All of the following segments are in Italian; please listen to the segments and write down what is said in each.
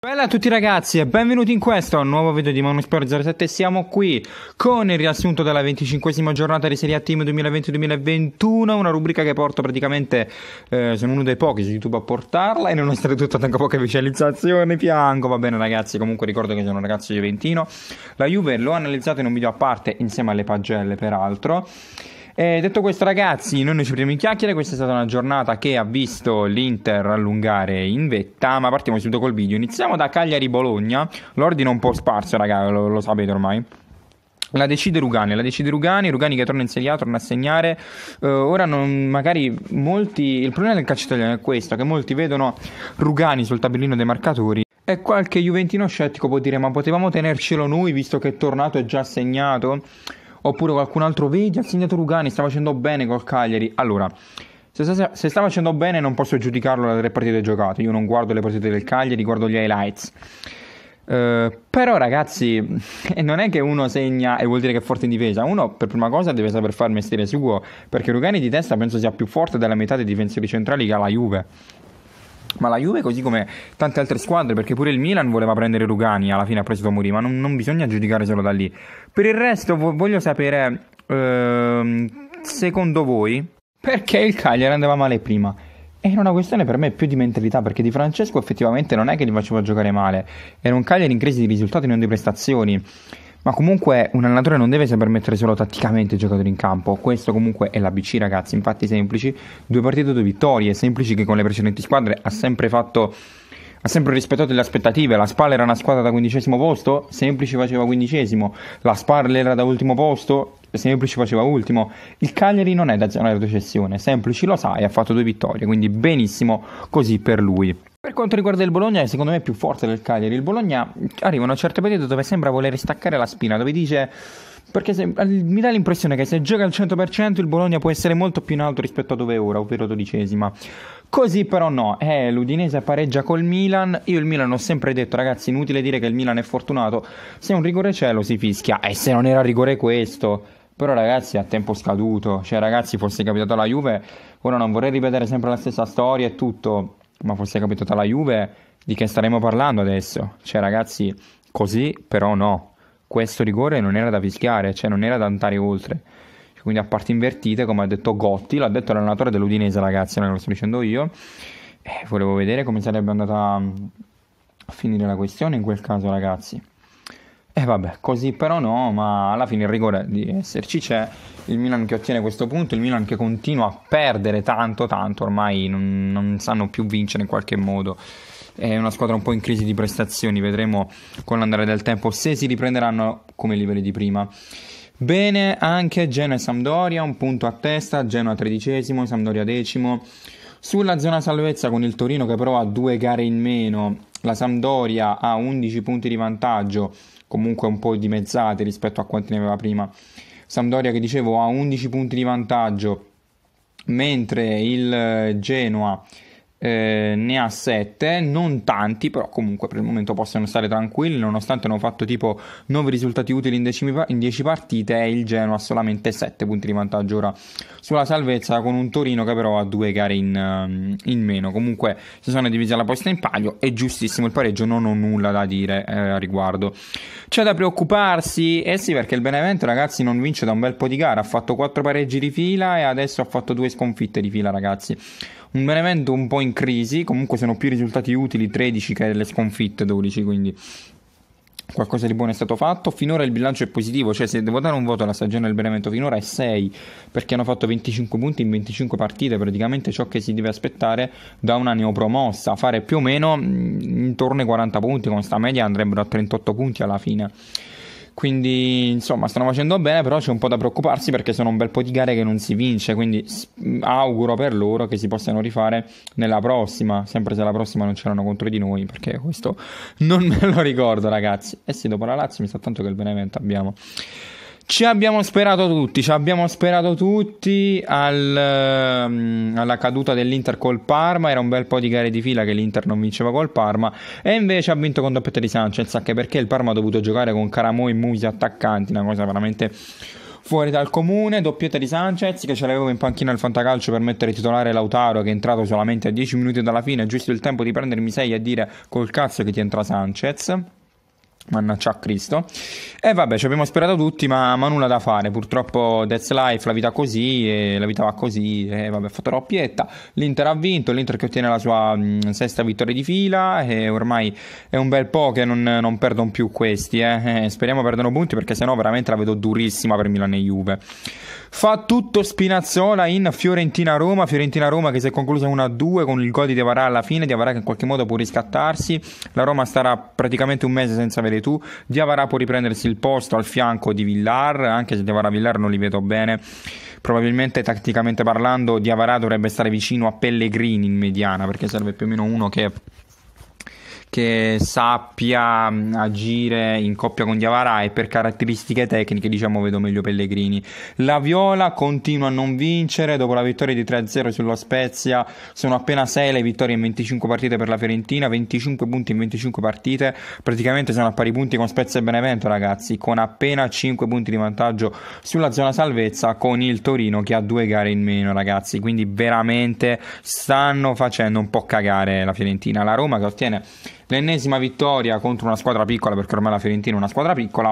Bella a tutti ragazzi e benvenuti in questo nuovo video di Monosport 07 Siamo qui con il riassunto della 25esima giornata di Serie A Team 2020-2021 Una rubrica che porto praticamente, eh, sono uno dei pochi su YouTube a portarla E nonostante tutto tengo poca visualizzazione, piango Va bene ragazzi, comunque ricordo che sono un ragazzo gioventino La Juve l'ho analizzato in un video a parte insieme alle pagelle peraltro eh, detto questo, ragazzi, noi, noi ci prendiamo in chiacchiere. Questa è stata una giornata che ha visto l'Inter allungare in vetta. Ma partiamo subito col video. Iniziamo da Cagliari-Bologna. L'ordine è un po' sparso, ragazzi, lo, lo sapete ormai. La decide Rugani, la decide Rugani, Rugani che torna in Serie A, torna a segnare. Uh, ora non, magari molti. Il problema del calcio italiano è questo: che molti vedono Rugani sul tabellino dei marcatori. E qualche Juventino scettico può dire: Ma potevamo tenercelo noi visto che è tornato e già segnato? oppure qualcun altro, vedi, ha segnato Lugani, sta facendo bene col Cagliari. Allora, se sta, se sta, facendo bene non posso giudicarlo dalle tre partite giocate, io non guardo le partite del Cagliari, guardo gli highlights. Uh, però ragazzi, non è che uno segna e vuol dire che è forte in difesa, uno per prima cosa deve saper fare il mestiere suo, perché Lugani di testa penso sia più forte della metà dei difensori centrali che ha la Juve ma la Juve così come tante altre squadre perché pure il Milan voleva prendere Rugani alla fine ha preso Tomori ma non, non, bisogna giudicare solo da lì per il resto voglio sapere ehm, secondo voi perché il Cagliari andava male prima era una questione per me più di mentalità perché Di Francesco effettivamente non è che li faceva giocare male era un Cagliari in crisi di risultati non di prestazioni ma comunque un allenatore non deve saper mettere solo tatticamente i giocatori in campo, questo comunque è l'ABC ragazzi, infatti semplici, due partite, due vittorie, semplici che con le precedenti squadre ha sempre fatto ha sempre rispettato le aspettative. La Spal era una squadra da quindicesimo posto, Semplici faceva quindicesimo. La Spal era da ultimo posto, Semplici faceva ultimo. Il Cagliari non è da zona di recessione, Semplici lo sa e ha fatto due vittorie, quindi benissimo così per lui. Per quanto riguarda il Bologna, secondo me è più forte del Cagliari. Il Bologna arriva a una certa periodo dove sembra voler staccare la spina, dove dice perché se, mi dà l'impressione che se gioca al 100% il Bologna può essere molto più in alto rispetto a dove è ora, ovvero dodicesima. Così però no, eh, l'Udinese pareggia col Milan, io il Milan ho sempre detto ragazzi inutile dire che il Milan è fortunato, se un rigore c'è lo si fischia e se non era rigore questo... Però ragazzi a tempo scaduto, cioè ragazzi fosse capitato alla Juve, ora non vorrei ripetere sempre la stessa storia e tutto, ma forse fosse capitata la Juve, di che staremo parlando adesso? Cioè ragazzi, così però no. Questo rigore non era da fischiare, cioè non era da andare oltre. Cioè, quindi a parte invertite, come ha detto Gotti, l'ha detto l'allenatore dell'Udinese ragazzi, non lo sto dicendo io. Eh, volevo vedere come sarebbe andata mm, a finire la questione in quel caso ragazzi. E eh vabbè, così però no, ma alla fine il rigore di esserci c'è, il Milan che ottiene questo punto, il Milan che continua a perdere tanto tanto, ormai non, non sanno più vincere in qualche modo è una squadra un po' in crisi di prestazioni, vedremo con l'andare del tempo se si riprenderanno come i livelli di prima. Bene, anche Genoa e Sampdoria, un punto a testa, Genoa tredicesimo, Sampdoria decimo. Sulla zona salvezza con il Torino che però ha due gare in meno, la Sampdoria ha 11 punti di vantaggio comunque un po' dimezzate rispetto a quanti ne aveva prima. Sampdoria che dicevo ha 11 punti di vantaggio, mentre il eh, Genoa eh, ne ha 7, non tanti, però comunque per il momento possono stare tranquilli, nonostante hanno fatto tipo 9 risultati utili in 10, in 10 partite e il Genoa ha solamente 7 punti di vantaggio ora sulla salvezza con un Torino che però ha due gare in, ehm, in meno. Comunque si sono divisi alla posta in palio, è giustissimo il pareggio, non ho nulla da dire eh, a riguardo. C'è da preoccuparsi? Eh sì, perché il Benevento ragazzi non vince da un bel po' di gare, ha fatto 4 pareggi di fila e adesso ha fatto 2 sconfitte di fila ragazzi un Benevento un po' in crisi, comunque sono più risultati utili 13 che le sconfitte 12, quindi qualcosa di buono è stato fatto. Finora il bilancio è positivo, cioè se devo dare un voto alla stagione del Benevento finora è 6, perché hanno fatto 25 punti in 25 partite, praticamente ciò che si deve aspettare da una neopromossa, fare più o meno mm, intorno ai 40 punti, con sta media andrebbero a 38 punti alla fine. Quindi insomma stanno facendo bene, però c'è un po' da preoccuparsi perché sono un bel po' di gare che non si vince, quindi mm, auguro per loro che si possano rifare nella prossima, sempre se la prossima non c'erano contro di noi, perché questo non me lo ricordo ragazzi. Eh sì, dopo la Lazio mi sa tanto che il Benevento abbiamo. Ci abbiamo sperato tutti, ci abbiamo sperato tutti al, ehm, alla caduta dell'Inter col Parma, era un bel po' di gare di fila che l'Inter non vinceva col Parma e invece ha vinto con doppietta di Sanchez, anche perché il Parma ha dovuto giocare con Caramo e Musi attaccanti, una cosa veramente fuori dal comune, doppietta di Sanchez che ce l'avevo in panchina al Fantacalcio per mettere titolare Lautaro che è entrato solamente a 10 minuti dalla fine, giusto il tempo di prendermi 6 e dire col cazzo che ti entra Sanchez. Mannaccia a Cristo. E eh, vabbè, ci abbiamo sperato tutti, ma, ma nulla da fare. Purtroppo That's Life, la vita così, e la vita va così, e vabbè, ha fatto doppietta. L'Inter ha vinto, l'Inter che ottiene la sua mh, mm, sesta vittoria di fila e ormai è un bel po' che non, non perdono più questi. Eh. Eh, speriamo perdano punti perché sennò veramente la vedo durissima per Milan e Juve. Fa tutto Spinazzola in Fiorentina-Roma, Fiorentina-Roma che si è conclusa 1-2 con il gol di Diavarà alla fine, Diavarà che in qualche modo può riscattarsi, la Roma starà praticamente un mese senza avere tu, Diavarà può riprendersi il posto al fianco di Villar, anche se Diavarà-Villar non li vedo bene, probabilmente tatticamente parlando Diavarà dovrebbe stare vicino a Pellegrini in mediana perché serve più o meno uno che che sappia mm, agire in coppia con Diavara e per caratteristiche tecniche diciamo vedo meglio Pellegrini. La Viola continua a non vincere dopo la vittoria di 3-0 sulla Spezia, sono appena 6 le vittorie in 25 partite per la Fiorentina, 25 punti in 25 partite, praticamente sono a pari punti con Spezia e Benevento ragazzi, con appena 5 punti di vantaggio sulla zona salvezza con il Torino che ha due gare in meno ragazzi, quindi veramente stanno facendo un po' cagare la Fiorentina, la Roma che ottiene l'ennesima vittoria contro una squadra piccola, perché ormai la Fiorentina è una squadra piccola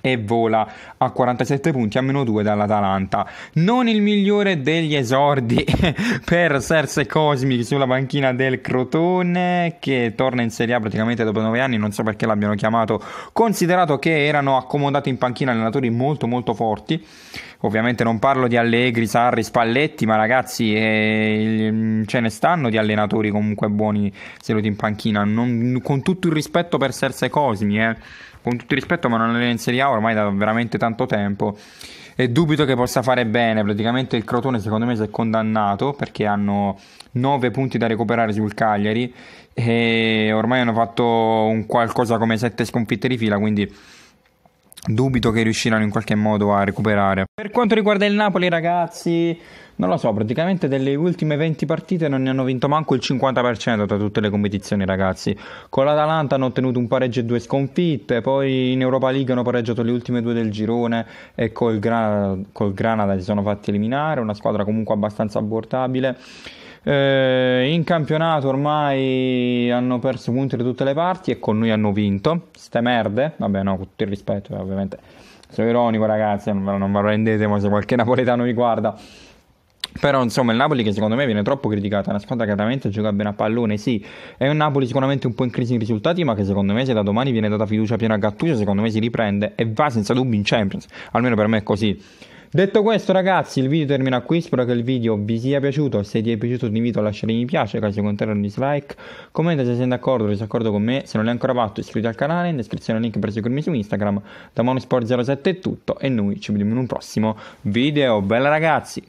e vola a 47 punti a meno 2 dall'Atalanta. Non il migliore degli esordi per Serse Cosmic sulla banchina del Crotone che torna in Serie A praticamente dopo 9 anni, non so perché l'abbiano chiamato, considerato che erano accomodati in panchina allenatori molto molto forti. Ovviamente non parlo di Allegri, Sarri, Spalletti, ma ragazzi eh, mm, ce ne stanno di allenatori comunque buoni seduti in panchina, non, con tutto il rispetto per Serse Cosmi, eh con tutto il rispetto, ma non allena in Serie A ormai da veramente tanto tempo. E dubito che possa fare bene. Praticamente il Crotone, secondo me, si è condannato perché hanno 9 punti da recuperare sul Cagliari. E ormai hanno fatto un qualcosa come 7 sconfitte di fila. Quindi dubito che riusciranno in qualche modo a recuperare. Per quanto riguarda il Napoli, ragazzi, non lo so, praticamente delle ultime 20 partite non ne hanno vinto manco il 50% tra tutte le competizioni, ragazzi. Con l'Atalanta hanno ottenuto un pareggio e due sconfitte, poi in Europa League hanno pareggiato le ultime due del girone e col, Gran- col Granada si sono fatti eliminare, una squadra comunque abbastanza abbordabile. Eh, in campionato ormai hanno perso punti da tutte le parti e con noi hanno vinto. Ste merde, vabbè no, con tutto il rispetto, eh, ovviamente. Sono ironico ragazzi, eh, non, non ve lo rendete, ma se qualche napoletano vi guarda. Però insomma il Napoli che secondo me viene troppo criticato, è una squadra che veramente gioca bene a pallone, sì, è un Napoli sicuramente un po' in crisi in risultati, ma che secondo me se da domani viene data fiducia piena a Gattuso, secondo me si riprende e va senza dubbio in Champions, almeno per me è così. Detto questo ragazzi il video termina qui, spero che il video vi sia piaciuto, se ti è piaciuto ti invito a lasciare mi piace, caso contrario un dislike, commenta se sei d'accordo o disaccordo con me, se non l'hai ancora fatto iscriviti al canale, in descrizione il link per seguirmi su Instagram, da Monosport07 è tutto e noi ci vediamo in un prossimo video, bella ragazzi!